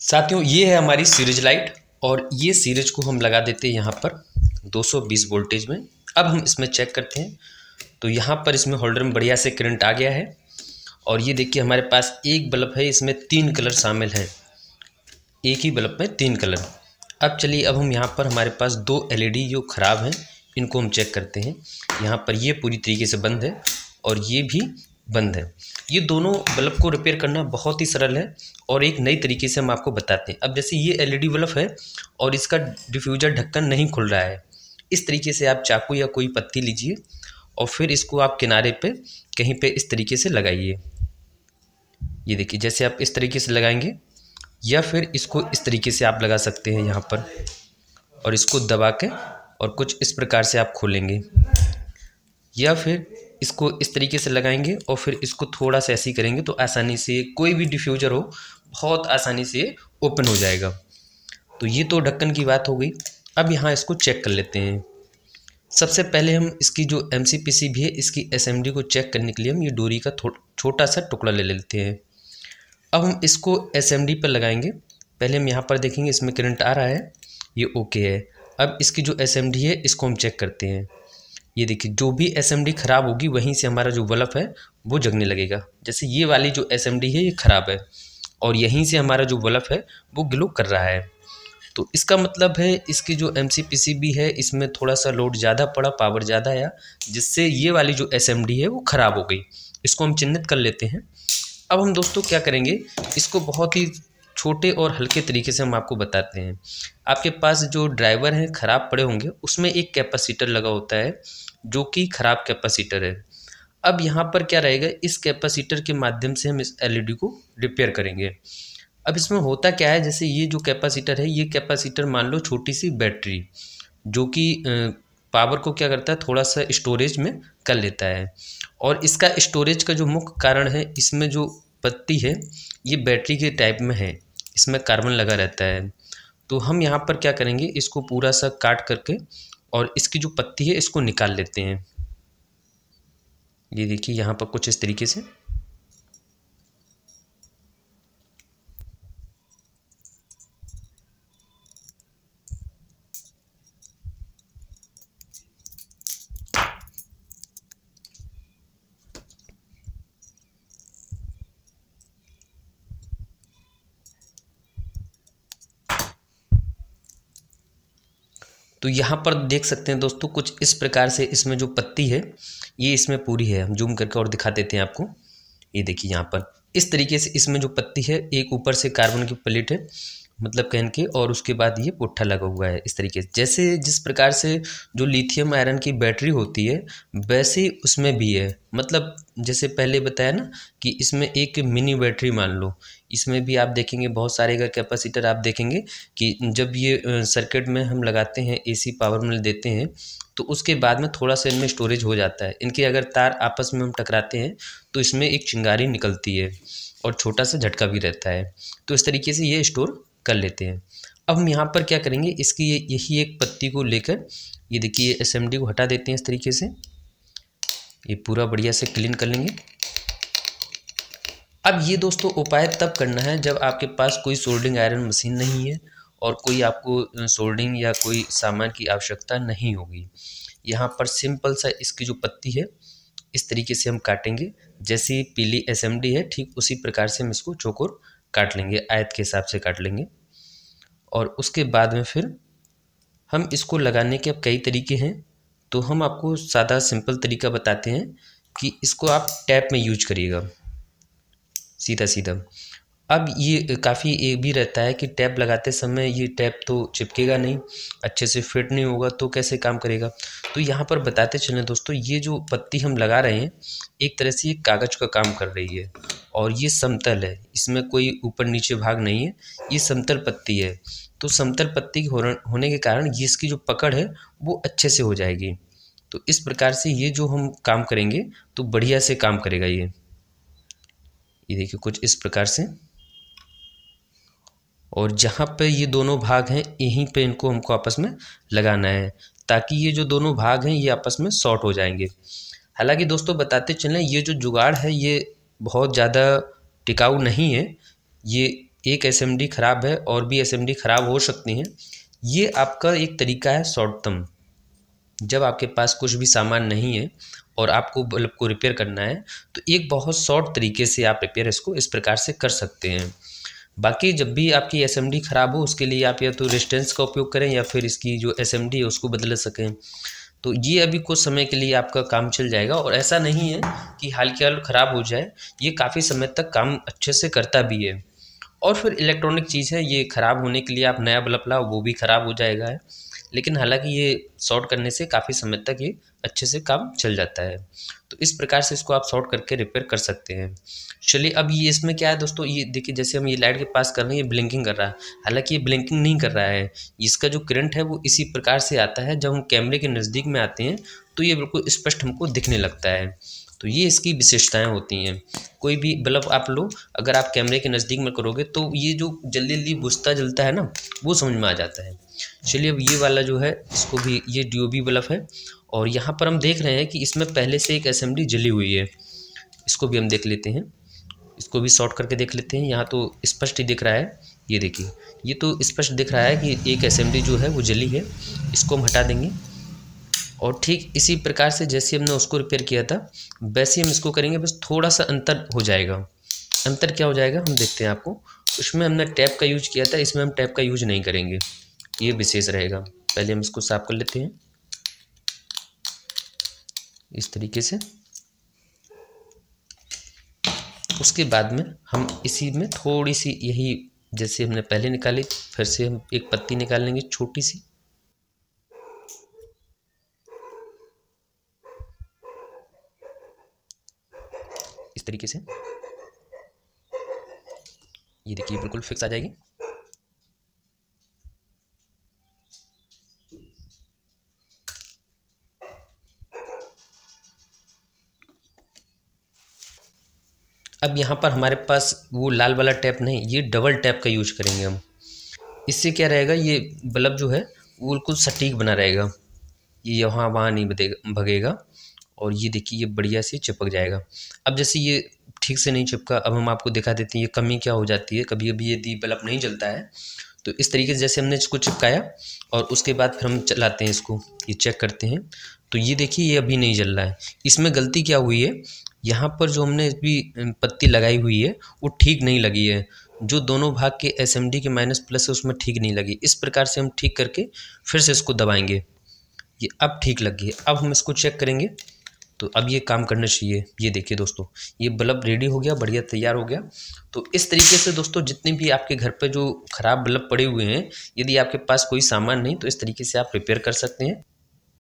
साथियों ये है हमारी सीरीज लाइट और ये सीरीज को हम लगा देते हैं यहाँ पर 220 वोल्टेज में अब हम इसमें चेक करते हैं तो यहाँ पर इसमें होल्डर में बढ़िया से करंट आ गया है और ये देखिए हमारे पास एक बल्ब है इसमें तीन कलर शामिल हैं एक ही बल्ब में तीन कलर अब चलिए अब हम यहाँ पर हमारे पास दो एल जो ख़राब हैं इनको हम चेक करते हैं यहाँ पर ये पूरी तरीके से बंद है और ये भी बंद है ये दोनों बल्ब को रिपेयर करना बहुत ही सरल है और एक नई तरीके से हम आपको बताते हैं अब जैसे ये एलईडी e बल्ब है और इसका डिफ्यूज़र ढक्कन नहीं खुल रहा है इस तरीके से आप चाकू या कोई पत्ती लीजिए और फिर इसको आप किनारे पे कहीं पे इस तरीके से लगाइए ये देखिए जैसे आप इस तरीके से लगाएंगे या फिर इसको इस तरीके से आप लगा सकते हैं यहाँ पर और इसको दबा के और कुछ इस प्रकार से आप खोलेंगे या फिर इसको इस तरीके से लगाएंगे और फिर इसको थोड़ा सा ऐसे ही करेंगे तो आसानी से कोई भी डिफ्यूज़र हो बहुत आसानी से ओपन हो जाएगा तो ये तो ढक्कन की बात हो गई अब यहाँ इसको चेक कर लेते हैं सबसे पहले हम इसकी जो एम सी भी है इसकी डी को चेक करने के लिए हम ये डोरी का छोटा सा टुकड़ा ले लेते हैं अब हम इसको डी पर लगाएंगे पहले हम यहाँ पर देखेंगे इसमें करंट आ रहा है ये ओके है अब इसकी जो डी है इसको हम चेक करते हैं ये देखिए जो भी एस ख़राब होगी वहीं से हमारा जो बल्ब है वो जगने लगेगा जैसे ये वाली जो एस है ये ख़राब है और यहीं से हमारा जो बल्ब है वो ग्लो कर रहा है तो इसका मतलब है इसकी जो एम भी है इसमें थोड़ा सा लोड ज़्यादा पड़ा पावर ज़्यादा आया जिससे ये वाली जो एस है वो ख़राब हो गई इसको हम चिन्हित कर लेते हैं अब हम दोस्तों क्या करेंगे इसको बहुत ही छोटे और हल्के तरीके से हम आपको बताते हैं आपके पास जो ड्राइवर हैं ख़राब पड़े होंगे उसमें एक कैपेसिटर लगा होता है जो कि ख़राब कैपेसिटर है अब यहाँ पर क्या रहेगा इस कैपेसिटर के माध्यम से हम इस एल को रिपेयर करेंगे अब इसमें होता क्या है जैसे ये जो कैपेसिटर है ये कैपेसिटर मान लो छोटी सी बैटरी जो कि पावर को क्या करता है थोड़ा सा स्टोरेज में कर लेता है और इसका स्टोरेज का जो मुख्य कारण है इसमें जो पत्ती है ये बैटरी के टाइप में है इसमें कार्बन लगा रहता है तो हम यहाँ पर क्या करेंगे इसको पूरा सा काट करके और इसकी जो पत्ती है इसको निकाल लेते हैं ये देखिए यहाँ पर कुछ इस तरीके से तो यहाँ पर देख सकते हैं दोस्तों कुछ इस प्रकार से इसमें जो पत्ती है ये इसमें पूरी है हम जूम करके और दिखा देते हैं आपको ये देखिए यहाँ पर इस तरीके से इसमें जो पत्ती है एक ऊपर से कार्बन की प्लेट है मतलब कहन के और उसके बाद ये पुट्ठा लगा हुआ है इस तरीके से जैसे जिस प्रकार से जो लिथियम आयरन की बैटरी होती है वैसे उसमें भी है मतलब जैसे पहले बताया ना कि इसमें एक मिनी बैटरी मान लो इसमें भी आप देखेंगे बहुत सारे अगर कैपेसिटर आप देखेंगे कि जब ये सर्किट में हम लगाते हैं एसी पावर मिल देते हैं तो उसके बाद में थोड़ा सा इनमें स्टोरेज हो जाता है इनके अगर तार आपस में हम टकराते हैं तो इसमें एक चिंगारी निकलती है और छोटा सा झटका भी रहता है तो इस तरीके से ये स्टोर कर लेते हैं अब हम यहाँ पर क्या करेंगे इसकी यही एक पत्ती को लेकर ये देखिए एस को हटा देते हैं इस तरीके से ये पूरा बढ़िया से क्लीन कर लेंगे अब ये दोस्तों उपाय तब करना है जब आपके पास कोई सोल्डिंग आयरन मशीन नहीं है और कोई आपको सोल्डिंग या कोई सामान की आवश्यकता नहीं होगी यहाँ पर सिंपल सा इसकी जो पत्ती है इस तरीके से हम काटेंगे जैसी पीली एसएमडी है ठीक उसी प्रकार से हम इसको चौकोर काट लेंगे आयत के हिसाब से काट लेंगे और उसके बाद में फिर हम इसको लगाने के अब कई तरीके हैं तो हम आपको सादा सिंपल तरीका बताते हैं कि इसको आप टैप में यूज करिएगा सीधा सीधा अब ये काफ़ी ये भी रहता है कि टैप लगाते समय ये टैप तो चिपकेगा नहीं अच्छे से फिट नहीं होगा तो कैसे काम करेगा तो यहाँ पर बताते चलें दोस्तों ये जो पत्ती हम लगा रहे हैं एक तरह से ये कागज़ का काम कर रही है और ये समतल है इसमें कोई ऊपर नीचे भाग नहीं है ये समतल पत्ती है तो समतल पत्ती के होने के कारण ये इसकी जो पकड़ है वो अच्छे से हो जाएगी तो इस प्रकार से ये जो हम काम करेंगे तो बढ़िया से काम करेगा ये ये देखिए कुछ इस प्रकार से और जहाँ पे ये दोनों भाग हैं यहीं पे इनको हमको आपस में लगाना है ताकि ये जो दोनों भाग हैं ये आपस में शॉर्ट हो जाएंगे हालांकि दोस्तों बताते चलें ये जो जुगाड़ है ये बहुत ज़्यादा टिकाऊ नहीं है ये एक एस ख़राब है और भी एस ख़राब हो सकती हैं ये आपका एक तरीका है शॉर्ट टर्म जब आपके पास कुछ भी सामान नहीं है और आपको बल्ब मतलब को रिपेयर करना है तो एक बहुत शॉर्ट तरीके से आप रिपेयर इसको इस प्रकार से कर सकते हैं बाकी जब भी आपकी एस ख़राब हो उसके लिए आप या तो रेस्टेंस का उपयोग करें या फिर इसकी जो एस है उसको बदल सकें तो ये अभी कुछ समय के लिए आपका काम चल जाएगा और ऐसा नहीं है कि हाल के हाल ख़राब हो जाए ये काफ़ी समय तक काम अच्छे से करता भी है और फिर इलेक्ट्रॉनिक चीज़ है ये ख़राब होने के लिए आप नया बल्ब लाओ वो भी ख़राब हो जाएगा है लेकिन हालांकि ये शॉर्ट करने से काफ़ी समय तक ये अच्छे से काम चल जाता है तो इस प्रकार से इसको आप शॉर्ट करके रिपेयर कर सकते हैं चलिए अब ये इसमें क्या है दोस्तों ये देखिए जैसे हम ये लाइट के पास कर रहे हैं ये ब्लिंकिंग कर रहा है हालांकि ये ब्लिंकिंग नहीं कर रहा है इसका जो करंट है वो इसी प्रकार से आता है जब हम कैमरे के नज़दीक में आते हैं तो ये बिल्कुल स्पष्ट हमको दिखने लगता है तो ये इसकी विशेषताएं होती हैं कोई भी बल्ब मतलब आप लो अगर आप कैमरे के नज़दीक में करोगे तो ये जो जल्दी जल्दी बुझता जलता है ना वो समझ में आ जाता है चलिए अब ये वाला जो है इसको भी ये डी बल्ब है और यहाँ पर हम देख रहे हैं कि इसमें पहले से एक असेंबली जली हुई है इसको भी हम देख लेते हैं इसको भी शॉर्ट करके देख लेते हैं यहाँ तो स्पष्ट ही दिख रहा है ये देखिए ये तो स्पष्ट दिख रहा है कि एक असेंबली जो है वो जली है इसको हम हटा देंगे और ठीक इसी प्रकार से जैसे हमने उसको रिपेयर किया था वैसे हम इसको करेंगे बस थोड़ा सा अंतर हो जाएगा अंतर क्या हो जाएगा हम देखते हैं आपको उसमें हमने टैप का यूज किया था इसमें हम टैप का यूज नहीं करेंगे ये विशेष रहेगा पहले हम इसको साफ कर लेते हैं इस तरीके से उसके बाद में हम इसी में थोड़ी सी यही जैसे हमने पहले निकाली फिर से हम एक पत्ती निकाल लेंगे छोटी सी इस तरीके से ये देखिए बिल्कुल फिक्स आ जाएगी अब यहाँ पर हमारे पास वो लाल वाला टैप नहीं ये डबल टैप का यूज करेंगे हम इससे क्या रहेगा ये बल्ब जो है वो बिल्कुल सटीक बना रहेगा ये यहाँ वहाँ नहीं भगेगा और ये देखिए ये बढ़िया से चिपक जाएगा अब जैसे ये ठीक से नहीं चिपका अब हम आपको दिखा देते हैं ये कमी क्या हो जाती है कभी कभी यदि बल्ब नहीं जलता है तो इस तरीके से जैसे हमने इसको चिपकाया और उसके बाद फिर हम चलाते हैं इसको ये चेक करते हैं तो ये देखिए ये अभी नहीं जल रहा है इसमें गलती क्या हुई है यहाँ पर जो हमने भी पत्ती लगाई हुई है वो ठीक नहीं लगी है जो दोनों भाग के एस एम डी के माइनस प्लस है उसमें ठीक नहीं लगी इस प्रकार से हम ठीक करके फिर से इसको दबाएंगे ये अब ठीक लग है अब हम इसको चेक करेंगे तो अब ये काम करना चाहिए ये देखिए दोस्तों ये बल्ब रेडी हो गया बढ़िया तैयार हो गया तो इस तरीके से दोस्तों जितने भी आपके घर पर जो ख़राब बल्ब पड़े हुए हैं यदि आपके पास कोई सामान नहीं तो इस तरीके से आप रिपेयर कर सकते हैं